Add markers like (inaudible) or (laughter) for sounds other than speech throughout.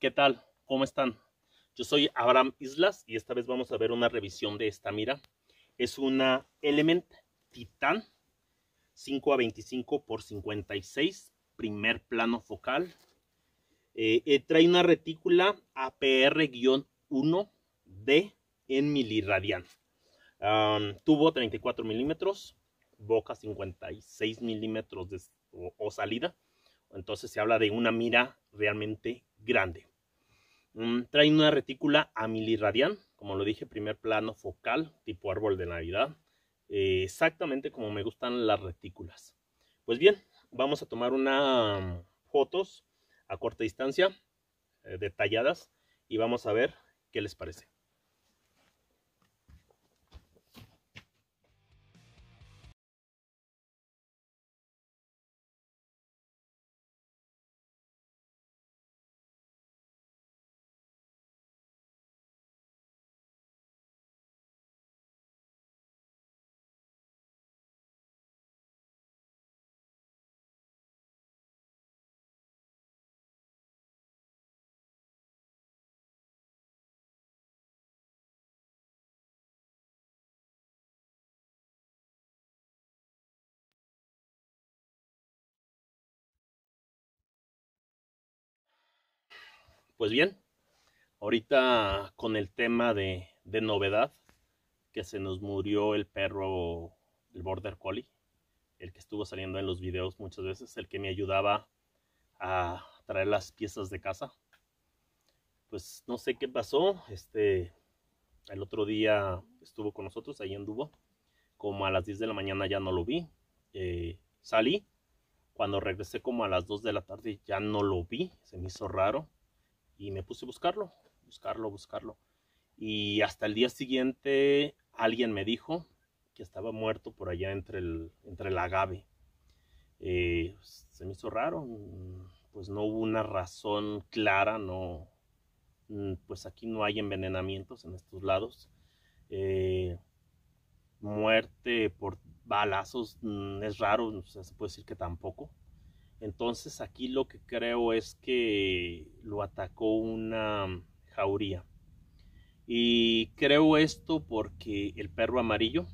¿Qué tal? ¿Cómo están? Yo soy Abraham Islas y esta vez vamos a ver una revisión de esta mira. Es una Element Titan 5 a 25 x 56, primer plano focal. Eh, eh, trae una retícula APR-1D en milirradian. tubo 34 milímetros, boca 56 milímetros o salida. Entonces se habla de una mira realmente grande. Trae traen una retícula amiliradian, como lo dije, primer plano focal, tipo árbol de Navidad. Eh, exactamente como me gustan las retículas. Pues bien, vamos a tomar unas mm, fotos a corta distancia, eh, detalladas, y vamos a ver qué les parece. pues bien, ahorita con el tema de, novedad, que se nos murió el perro, el Border Collie, el que estuvo saliendo en los videos muchas veces, el que me ayudaba a traer las piezas de casa. Pues no sé qué pasó, este, el otro día estuvo con nosotros, ahí anduvo, como a las 10 de la mañana ya no lo vi, eh, salí, cuando regresé como a las 2 de la tarde ya no lo vi, se me hizo raro, y me puse a buscarlo, buscarlo, buscarlo. Y hasta el día siguiente alguien me dijo que estaba muerto por allá entre el, entre agave. Eh, se me hizo raro, mm, pues no hubo una razón clara, no, mm, pues aquí no hay envenenamientos en estos lados. Eh, muerte por balazos mm, es raro, se puede decir que tampoco. Entonces aquí lo que creo es que lo atacó una jauría. Y creo esto porque el perro amarillo,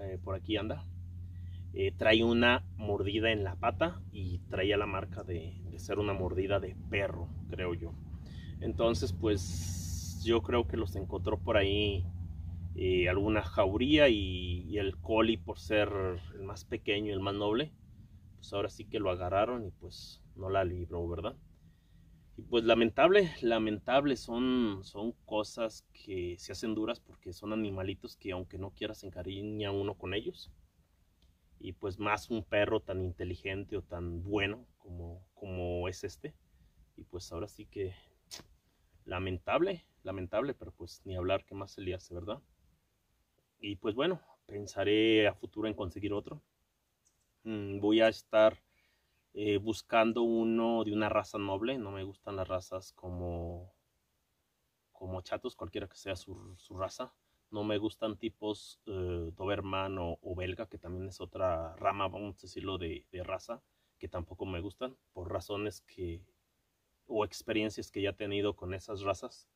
eh, por aquí anda, eh, trae una mordida en la pata y traía la marca de, ser una mordida de perro, creo yo. Entonces, pues yo creo que los encontró por ahí eh, alguna jauría y, y, el coli por ser el más pequeño, el más noble, pues ahora sí que lo agarraron y pues no la libró, ¿verdad? Y pues lamentable, lamentable, son, son cosas que se hacen duras porque son animalitos que aunque no quieras encariña uno con ellos. Y pues más un perro tan inteligente o tan bueno como, como es este. Y pues ahora sí que lamentable, lamentable, pero pues ni hablar que más se le hace, ¿verdad? Y pues bueno, pensaré a futuro en conseguir otro. Mm, voy a estar eh, buscando uno de una raza noble. No me gustan las razas como, como chatos, cualquiera que sea su, raza. No me gustan tipos eh, Doberman o, belga, que también es otra rama, vamos a decirlo, de, de raza, que tampoco me gustan, por razones que, o experiencias que ya he tenido con esas razas.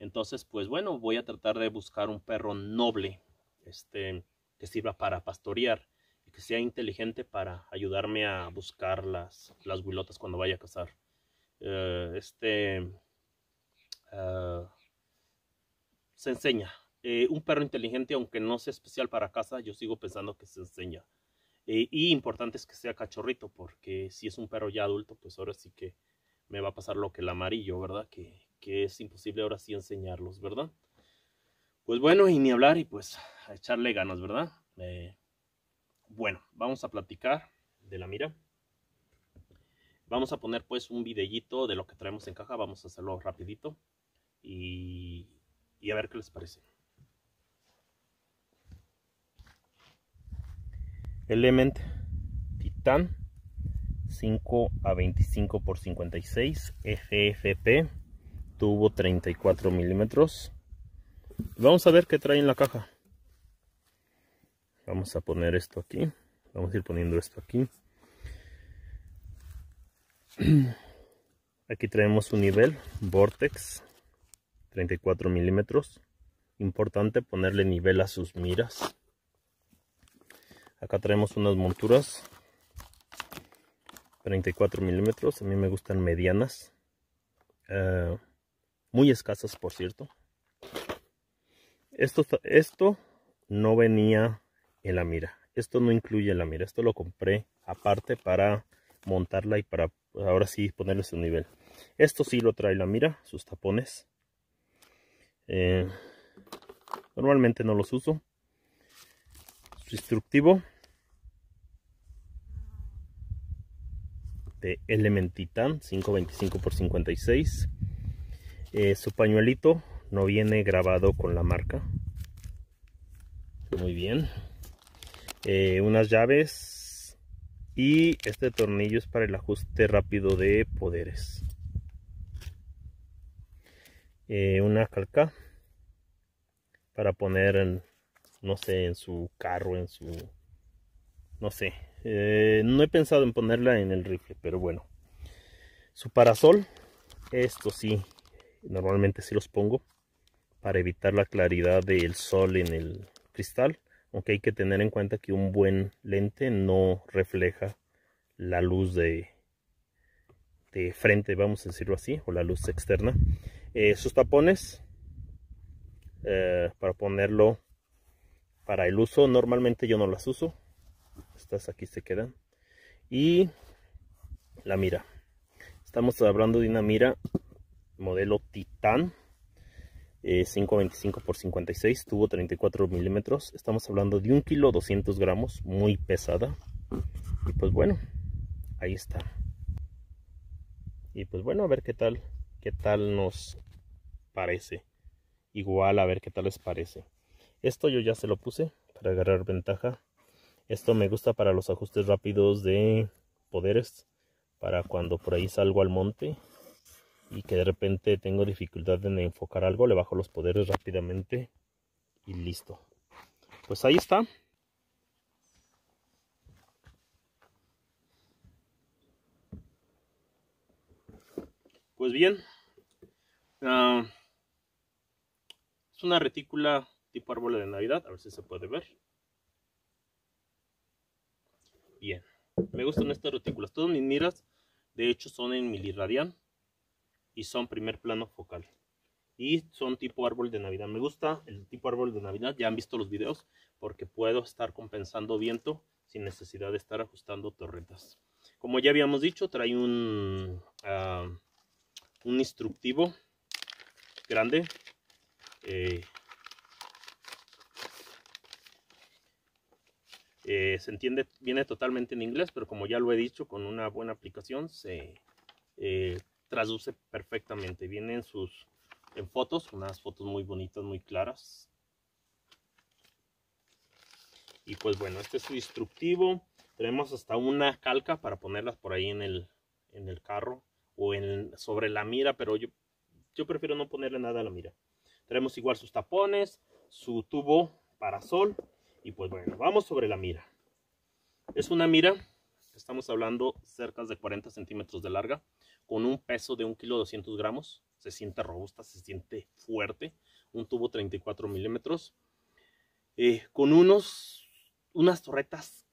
Entonces, pues bueno, voy a tratar de buscar un perro noble, este, que sirva para pastorear que sea inteligente para ayudarme a buscar las, las huilotas cuando vaya a cazar. Eh, este eh, se enseña. Eh, un perro inteligente, aunque no sea especial para caza, yo sigo pensando que se enseña. y importante es que sea cachorrito, porque si es un perro ya adulto, pues ahora sí que me va a pasar lo que el amarillo, ¿verdad? Que, es imposible ahora sí enseñarlos, ¿verdad? Pues bueno, y ni hablar y pues a echarle ganas, ¿verdad? Bueno, vamos a platicar de la mira. Vamos a poner pues un videíto de lo que traemos en caja. Vamos a hacerlo rapidito y, a ver qué les parece. Element Titan 5 a 25 x 56 FFP tubo 34 milímetros vamos a ver qué trae en la caja vamos a poner esto aquí vamos a ir poniendo esto aquí (clears throat) aquí traemos un nivel vortex 34 milímetros importante ponerle nivel a sus miras acá traemos unas monturas 34 milímetros a mí me gustan medianas eh, muy escasas por cierto esto, esto no venía en la mira. Esto no incluye la mira, esto lo compré aparte para montarla y para pues, ahora sí ponerle su nivel. Esto sí lo trae la mira, sus tapones. Eh, normalmente no los uso. Su instructivo de Elementitan 525x56. Eh, su pañuelito no viene grabado con la marca. Muy bien. Eh, unas llaves y este tornillo es para el ajuste rápido de poderes eh, una calca para poner en, no sé en su carro en su no sé eh, no he pensado en ponerla en el rifle pero bueno su parasol esto sí normalmente sí los pongo para evitar la claridad del sol en el cristal aunque hay que tener en cuenta que un buen lente no refleja la luz de, frente vamos a decirlo así o la luz externa eh, sus tapones eh, para ponerlo para el uso normalmente yo no las uso estas aquí se quedan y la mira estamos hablando de una mira modelo titán 525 eh, por 56 tuvo 34 milímetros estamos hablando de un kilo 200 gramos muy pesada y pues bueno ahí está y pues bueno a ver qué tal qué tal nos parece igual a ver qué tal les parece esto yo ya se lo puse para agarrar ventaja esto me gusta para los ajustes rápidos de poderes para cuando por ahí salgo al monte y que de repente tengo dificultad en enfocar algo, le bajo los poderes rápidamente y listo. Pues ahí está. Pues bien, ah, es una retícula tipo árbol de Navidad, a ver si se puede ver. Bien, me gustan estas retículas. Todas mis miras, de hecho, son en miliradian y son primer plano focal. Y son tipo árbol de Navidad. Me gusta el tipo árbol de Navidad, ya han visto los videos, porque puedo estar compensando viento sin necesidad de estar ajustando torretas. Como ya habíamos dicho, trae un, ah, un instructivo grande. Eh, eh, se entiende, viene totalmente en inglés, pero como ya lo he dicho, con una buena aplicación se eh, traduce perfectamente. Vienen sus en fotos, unas fotos muy bonitas, muy claras. Y pues bueno, este es su instructivo. Tenemos hasta una calca para ponerlas por ahí en el, en el carro o en, sobre la mira, pero yo, yo prefiero no ponerle nada a la mira. Tenemos igual sus tapones, su tubo para sol y pues bueno, vamos sobre la mira. Es una mira, estamos hablando cerca de 40 centímetros de larga con un peso de 1 kilo 200 gramos. Se siente robusta, se siente fuerte. Un tubo 34 milímetros. Eh, con unos, unas torretas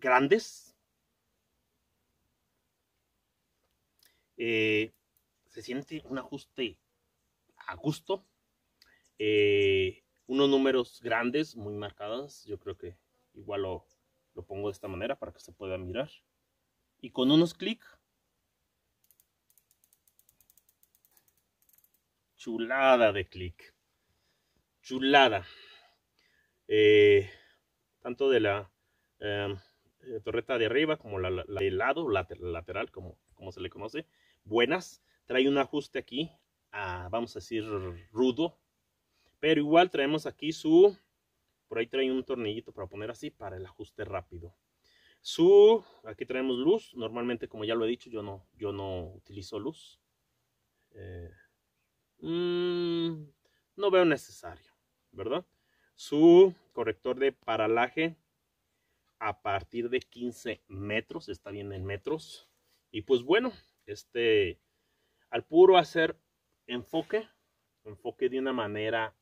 grandes. Eh, se siente un ajuste a gusto. Eh, unos números grandes, muy marcados. Yo creo que igual lo, lo pongo de esta manera para que se pueda mirar. Y con unos clics chulada de clic. Chulada. Eh, tanto de la em, eh, torreta de arriba como la, de lado, lateral, como, como se le conoce. Buenas. Trae un ajuste aquí, ah, vamos a decir, rudo. Pero igual traemos aquí su... Por ahí trae un tornillito para poner así para el ajuste rápido. Su, aquí traemos luz. Normalmente, como ya lo he dicho, yo no, yo no utilizo luz. Eh, Mm, no veo necesario, ¿verdad? Su corrector de paralaje a partir de 15 metros, está bien en metros. Y pues bueno, este, al puro hacer enfoque, enfoque de una manera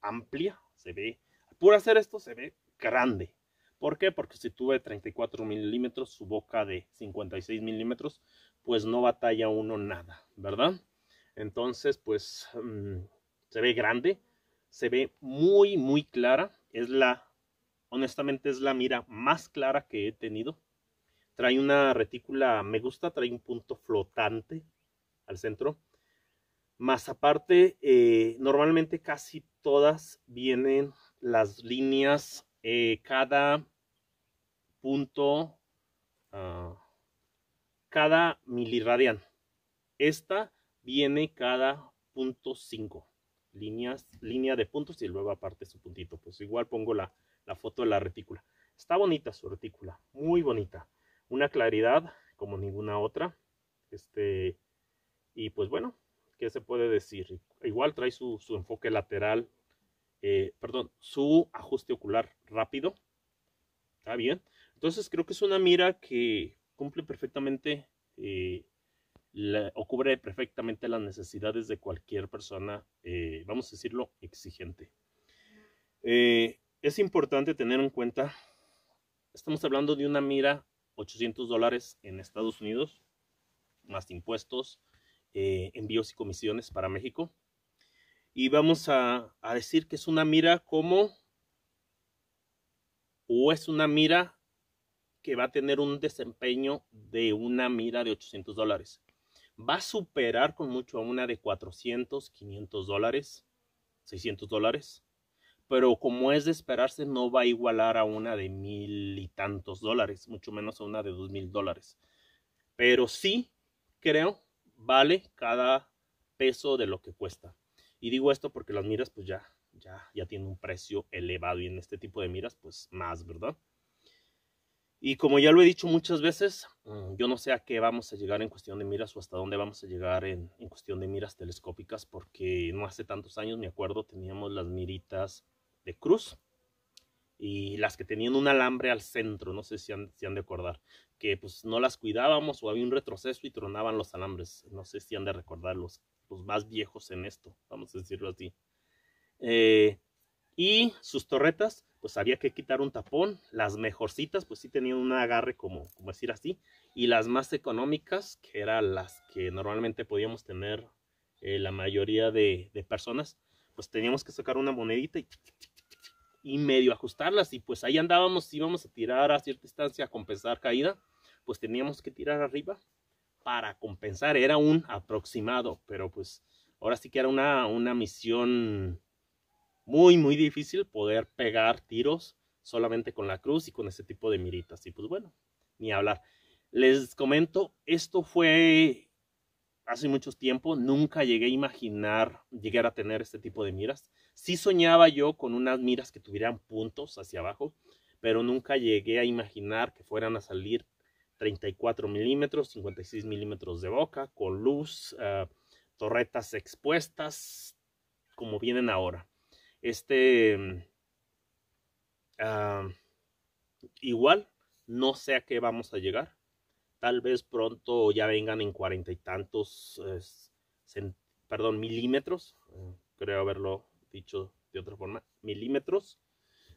amplia, se ve, al puro hacer esto se ve grande. ¿Por qué? Porque si tuve 34 milímetros, su boca de 56 milímetros, pues no batalla uno nada, ¿verdad? Entonces, pues mm, se ve grande, se ve muy, muy clara. Es la, honestamente, es la mira más clara que he tenido. Trae una retícula, me gusta, trae un punto flotante al centro. Más aparte, eh, normalmente casi todas vienen las líneas, eh, cada punto, ah, cada milirradian. Esta viene cada punto 5. Líneas, línea de puntos y luego aparte su puntito. Pues igual pongo la, la foto de la retícula. Está bonita su retícula, muy bonita. Una claridad como ninguna otra. Este, y pues bueno, ¿qué se puede decir? Igual trae su, enfoque lateral, eh, perdón, su ajuste ocular rápido. Está bien. Entonces creo que es una mira que cumple perfectamente eh, o cubre perfectamente las necesidades de cualquier persona, eh, vamos a decirlo, exigente. Eh, es importante tener en cuenta, estamos hablando de una mira 800 dólares en Estados Unidos, más impuestos, eh, envíos y comisiones para México. Y vamos a, a decir que es una mira como, o es una mira que va a tener un desempeño de una mira de 800 dólares va a superar con mucho a una de 400, 500 dólares, 600 dólares. Pero como es de esperarse, no va a igualar a una de mil y tantos dólares, mucho menos a una de dos mil dólares. Pero sí, creo, vale cada peso de lo que cuesta. Y digo esto porque las miras, pues ya, ya, ya tiene un precio elevado y en este tipo de miras, pues más, ¿verdad? Y como ya lo he dicho muchas veces, mm, yo no sé a qué vamos a llegar en cuestión de miras o hasta dónde vamos a llegar en, cuestión de miras telescópicas, porque no hace tantos años, me acuerdo, teníamos las miritas de cruz y las que tenían un alambre al centro, no sé si han, de acordar, que pues no las cuidábamos o había un retroceso y tronaban los alambres, no sé si han de recordar los, más viejos en esto, vamos a decirlo así. Eh, y sus torretas pues había que quitar un tapón. Las mejorcitas, pues sí tenían un agarre, como, decir así. Y las más económicas, que eran las que normalmente podíamos tener eh, la mayoría de, personas, pues teníamos que sacar una monedita y, medio ajustarlas. Y pues ahí andábamos, íbamos a tirar a cierta distancia a compensar caída, pues teníamos que tirar arriba para compensar. Era un aproximado, pero pues ahora sí que era una, una misión muy, muy difícil poder pegar tiros solamente con la cruz y con ese tipo de miritas. Y pues bueno, ni hablar. Les comento, esto fue hace mucho tiempo, nunca llegué a imaginar llegar a tener este tipo de miras. Sí soñaba yo con unas miras que tuvieran puntos hacia abajo, pero nunca llegué a imaginar que fueran a salir 34 milímetros, 56 milímetros de boca, con luz, eh, torretas expuestas, como vienen ahora este... Mm, ah, igual, no sé a qué vamos a llegar. Tal vez pronto ya vengan en cuarenta y tantos, perdón, milímetros. Eh, creo haberlo dicho de otra forma, milímetros.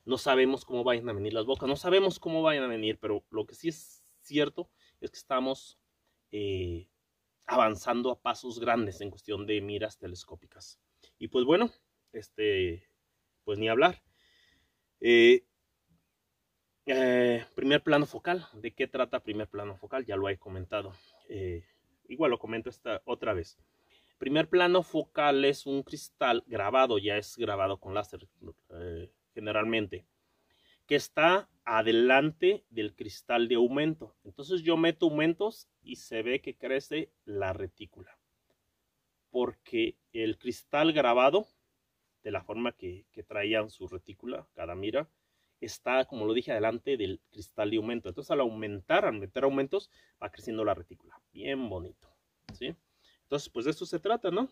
No sabemos cómo vayan a venir las bocas, no sabemos cómo vayan a venir, pero lo que sí es cierto es que estamos eh, avanzando a pasos grandes en cuestión de miras telescópicas. Y pues bueno, este, pues ni hablar. Eh, eh, primer plano focal, ¿de qué trata primer plano focal? Ya lo he comentado. Eh, igual lo comento esta otra vez. Primer plano focal es un cristal grabado, ya es grabado con láser generalmente, que está adelante del cristal de aumento. Entonces yo meto aumentos y se ve que crece la retícula. Porque el cristal grabado de la forma que, traían su retícula, cada mira, está, como lo dije, adelante del cristal de aumento. Entonces, al aumentar, al meter aumentos, va creciendo la retícula. Bien bonito, ¿sí? Entonces, pues de eso se trata, ¿no?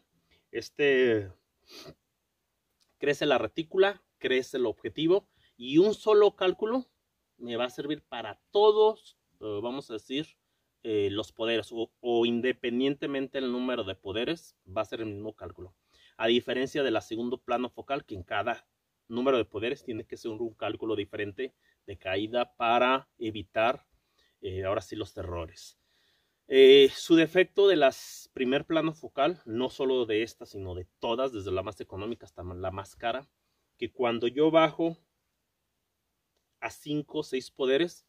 Este, crece la retícula, crece el objetivo y un solo cálculo me va a servir para todos, eh, vamos a decir, eh, los poderes o, o independientemente el número de poderes, va a ser el mismo cálculo a diferencia de la segundo plano focal, que en cada número de poderes tiene que ser un cálculo diferente de caída para evitar eh, ahora sí los terrores eh, su defecto de las primer plano focal, no solo de esta, sino de todas, desde la más económica hasta la más cara, que cuando yo bajo a 5 o 6 poderes,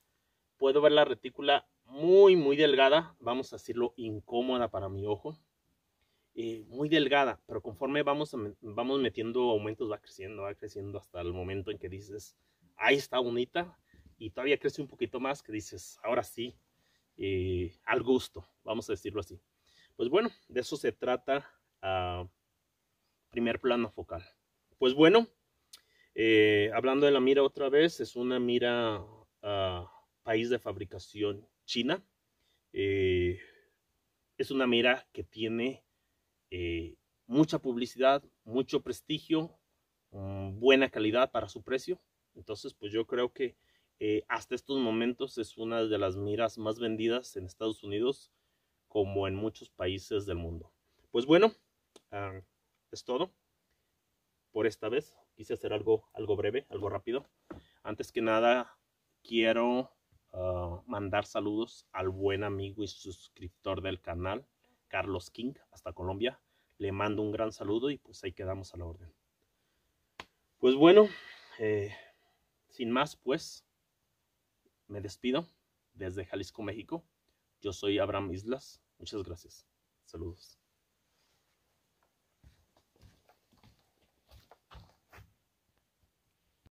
puedo ver la retícula muy, muy delgada, vamos a decirlo incómoda para mi ojo, eh, muy delgada, pero conforme vamos, vamos metiendo aumentos va creciendo, va creciendo hasta el momento en que dices, ahí está bonita, y todavía crece un poquito más que dices, ahora sí, eh, al gusto, vamos a decirlo así. Pues bueno, de eso se trata ah, primer plano focal. Pues bueno, eh, hablando de la mira otra vez, es una mira ah, país de fabricación china. es una mira que tiene eh, mucha publicidad, mucho prestigio, mm, buena calidad para su precio. Entonces, pues yo creo que eh, hasta estos momentos es una de las miras más vendidas en Estados Unidos como en muchos países del mundo. Pues bueno, ah, es todo por esta vez. Quise hacer algo, algo breve, algo rápido. Antes que nada, quiero ah, mandar saludos al buen amigo y suscriptor del canal, Carlos King hasta Colombia. Le mando un gran saludo y pues ahí quedamos a la orden. Pues bueno, eh, sin más pues, me despido desde Jalisco, México. Yo soy Abraham Islas. Muchas gracias. Saludos.